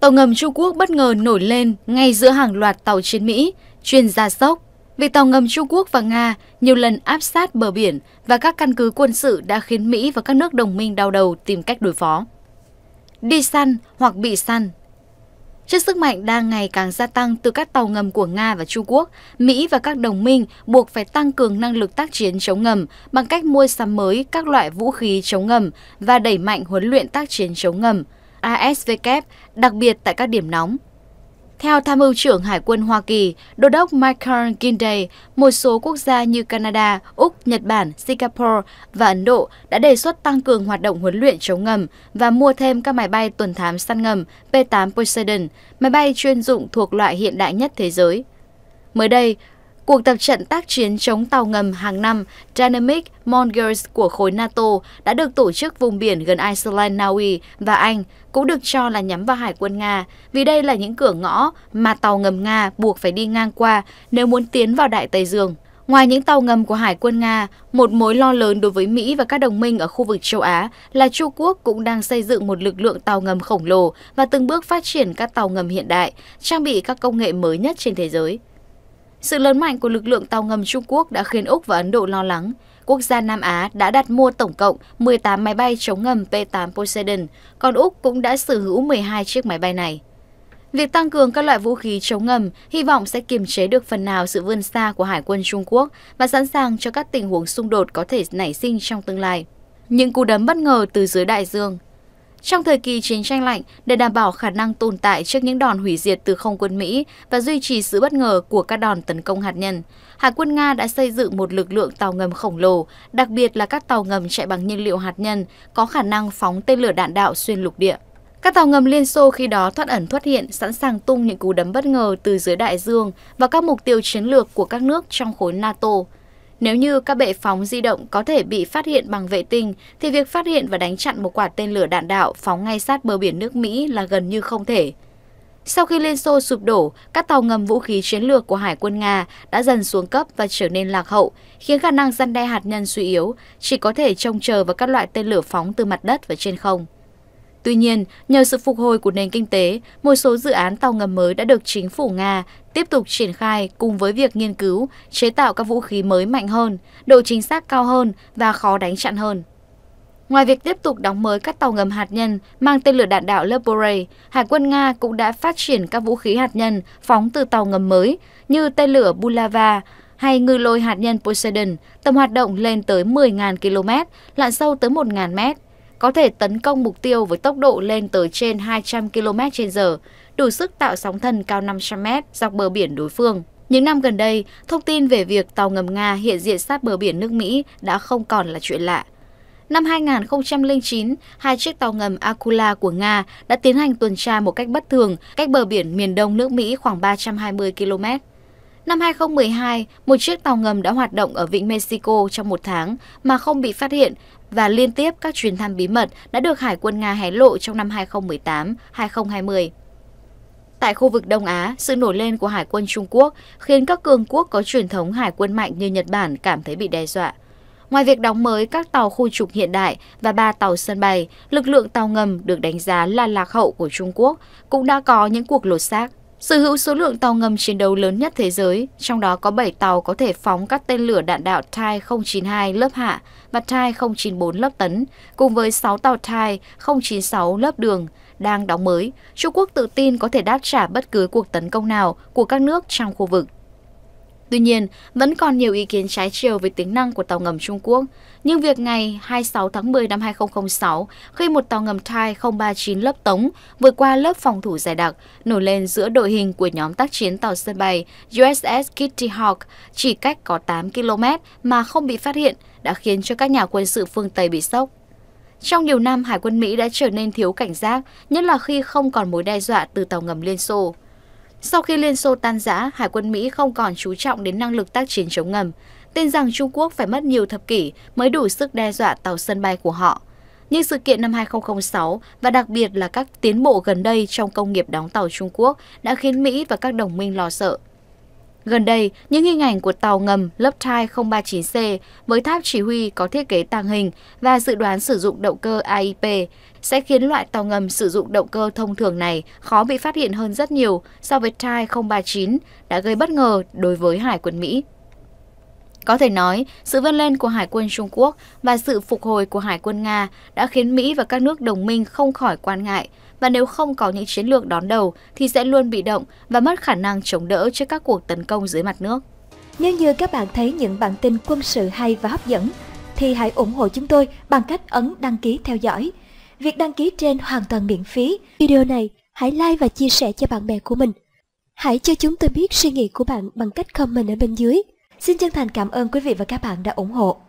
Tàu ngầm Trung Quốc bất ngờ nổi lên ngay giữa hàng loạt tàu chiến Mỹ, chuyên gia sốc. Vì tàu ngầm Trung Quốc và Nga nhiều lần áp sát bờ biển và các căn cứ quân sự đã khiến Mỹ và các nước đồng minh đau đầu tìm cách đối phó. Đi săn hoặc bị săn Trước sức mạnh đang ngày càng gia tăng từ các tàu ngầm của Nga và Trung Quốc, Mỹ và các đồng minh buộc phải tăng cường năng lực tác chiến chống ngầm bằng cách mua sắm mới các loại vũ khí chống ngầm và đẩy mạnh huấn luyện tác chiến chống ngầm – ASW, đặc biệt tại các điểm nóng. Theo Tham mưu trưởng Hải quân Hoa Kỳ, Đô đốc Michael Ginday, một số quốc gia như Canada, Úc, Nhật Bản, Singapore và Ấn Độ đã đề xuất tăng cường hoạt động huấn luyện chống ngầm và mua thêm các máy bay tuần thám săn ngầm P-8 Poseidon, máy bay chuyên dụng thuộc loại hiện đại nhất thế giới. Mới đây, Cuộc tập trận tác chiến chống tàu ngầm hàng năm Dynamic Mongers của khối NATO đã được tổ chức vùng biển gần Iceland, Naui và Anh, cũng được cho là nhắm vào hải quân Nga, vì đây là những cửa ngõ mà tàu ngầm Nga buộc phải đi ngang qua nếu muốn tiến vào Đại Tây Dương. Ngoài những tàu ngầm của Hải quân Nga, một mối lo lớn đối với Mỹ và các đồng minh ở khu vực châu Á là Trung Quốc cũng đang xây dựng một lực lượng tàu ngầm khổng lồ và từng bước phát triển các tàu ngầm hiện đại, trang bị các công nghệ mới nhất trên thế giới. Sự lớn mạnh của lực lượng tàu ngầm Trung Quốc đã khiến Úc và Ấn Độ lo lắng. Quốc gia Nam Á đã đặt mua tổng cộng 18 máy bay chống ngầm P-8 Poseidon, còn Úc cũng đã sở hữu 12 chiếc máy bay này. Việc tăng cường các loại vũ khí chống ngầm hy vọng sẽ kiềm chế được phần nào sự vươn xa của Hải quân Trung Quốc và sẵn sàng cho các tình huống xung đột có thể nảy sinh trong tương lai. Những cú đấm bất ngờ từ dưới đại dương trong thời kỳ chiến tranh lạnh, để đảm bảo khả năng tồn tại trước những đòn hủy diệt từ không quân Mỹ và duy trì sự bất ngờ của các đòn tấn công hạt nhân, Hải quân Nga đã xây dựng một lực lượng tàu ngầm khổng lồ, đặc biệt là các tàu ngầm chạy bằng nhiên liệu hạt nhân có khả năng phóng tên lửa đạn đạo xuyên lục địa. Các tàu ngầm Liên Xô khi đó thoát ẩn thoát hiện, sẵn sàng tung những cú đấm bất ngờ từ dưới đại dương và các mục tiêu chiến lược của các nước trong khối NATO. Nếu như các bệ phóng di động có thể bị phát hiện bằng vệ tinh, thì việc phát hiện và đánh chặn một quả tên lửa đạn đạo phóng ngay sát bờ biển nước Mỹ là gần như không thể. Sau khi Liên Xô sụp đổ, các tàu ngầm vũ khí chiến lược của Hải quân Nga đã dần xuống cấp và trở nên lạc hậu, khiến khả năng săn đe hạt nhân suy yếu, chỉ có thể trông chờ vào các loại tên lửa phóng từ mặt đất và trên không. Tuy nhiên, nhờ sự phục hồi của nền kinh tế, một số dự án tàu ngầm mới đã được chính phủ Nga tiếp tục triển khai cùng với việc nghiên cứu, chế tạo các vũ khí mới mạnh hơn, độ chính xác cao hơn và khó đánh chặn hơn. Ngoài việc tiếp tục đóng mới các tàu ngầm hạt nhân mang tên lửa đạn đạo lớp Borei, Hải quân Nga cũng đã phát triển các vũ khí hạt nhân phóng từ tàu ngầm mới như tên lửa Bulava hay ngư lôi hạt nhân Poseidon, tầm hoạt động lên tới 10.000 km, lặn sâu tới 1.000 mét có thể tấn công mục tiêu với tốc độ lên tới trên 200 km/h, đủ sức tạo sóng thần cao 500 m dọc bờ biển đối phương. Những năm gần đây, thông tin về việc tàu ngầm Nga hiện diện sát bờ biển nước Mỹ đã không còn là chuyện lạ. Năm 2009, hai chiếc tàu ngầm Akula của Nga đã tiến hành tuần tra một cách bất thường cách bờ biển miền đông nước Mỹ khoảng 320 km. Năm 2012, một chiếc tàu ngầm đã hoạt động ở vịnh Mexico trong một tháng mà không bị phát hiện và liên tiếp các chuyến thăm bí mật đã được Hải quân Nga hé lộ trong năm 2018, 2020. Tại khu vực Đông Á, sự nổi lên của Hải quân Trung Quốc khiến các cường quốc có truyền thống hải quân mạnh như Nhật Bản cảm thấy bị đe dọa. Ngoài việc đóng mới các tàu khu trục hiện đại và ba tàu sân bay, lực lượng tàu ngầm được đánh giá là lạc hậu của Trung Quốc cũng đã có những cuộc lột xác. Sở hữu số lượng tàu ngầm chiến đấu lớn nhất thế giới, trong đó có 7 tàu có thể phóng các tên lửa đạn đạo Thai 092 lớp hạ và Thai 094 lớp tấn, cùng với 6 tàu Thai 096 lớp đường đang đóng mới. Trung Quốc tự tin có thể đáp trả bất cứ cuộc tấn công nào của các nước trong khu vực. Tuy nhiên, vẫn còn nhiều ý kiến trái chiều về tính năng của tàu ngầm Trung Quốc. Nhưng việc ngày 26 tháng 10 năm 2006, khi một tàu ngầm Thai 039 lớp Tống vượt qua lớp phòng thủ dày đặc, nổi lên giữa đội hình của nhóm tác chiến tàu sân bay USS Kitty Hawk chỉ cách có 8 km mà không bị phát hiện đã khiến cho các nhà quân sự phương Tây bị sốc. Trong nhiều năm, Hải quân Mỹ đã trở nên thiếu cảnh giác, nhất là khi không còn mối đe dọa từ tàu ngầm Liên Xô. Sau khi Liên Xô tan rã, Hải quân Mỹ không còn chú trọng đến năng lực tác chiến chống ngầm, tin rằng Trung Quốc phải mất nhiều thập kỷ mới đủ sức đe dọa tàu sân bay của họ. Nhưng sự kiện năm 2006 và đặc biệt là các tiến bộ gần đây trong công nghiệp đóng tàu Trung Quốc đã khiến Mỹ và các đồng minh lo sợ. Gần đây, những hình ảnh của tàu ngầm lớp Thai 039C với tháp chỉ huy có thiết kế tàng hình và dự đoán sử dụng động cơ AIP sẽ khiến loại tàu ngầm sử dụng động cơ thông thường này khó bị phát hiện hơn rất nhiều so với Thai 039 đã gây bất ngờ đối với Hải quân Mỹ. Có thể nói, sự vươn lên của Hải quân Trung Quốc và sự phục hồi của Hải quân Nga đã khiến Mỹ và các nước đồng minh không khỏi quan ngại – và nếu không có những chiến lược đón đầu thì sẽ luôn bị động và mất khả năng chống đỡ trước các cuộc tấn công dưới mặt nước. Nếu như các bạn thấy những bản tin quân sự hay và hấp dẫn, thì hãy ủng hộ chúng tôi bằng cách ấn đăng ký theo dõi. Việc đăng ký trên hoàn toàn miễn phí. Video này hãy like và chia sẻ cho bạn bè của mình. Hãy cho chúng tôi biết suy nghĩ của bạn bằng cách comment ở bên dưới. Xin chân thành cảm ơn quý vị và các bạn đã ủng hộ.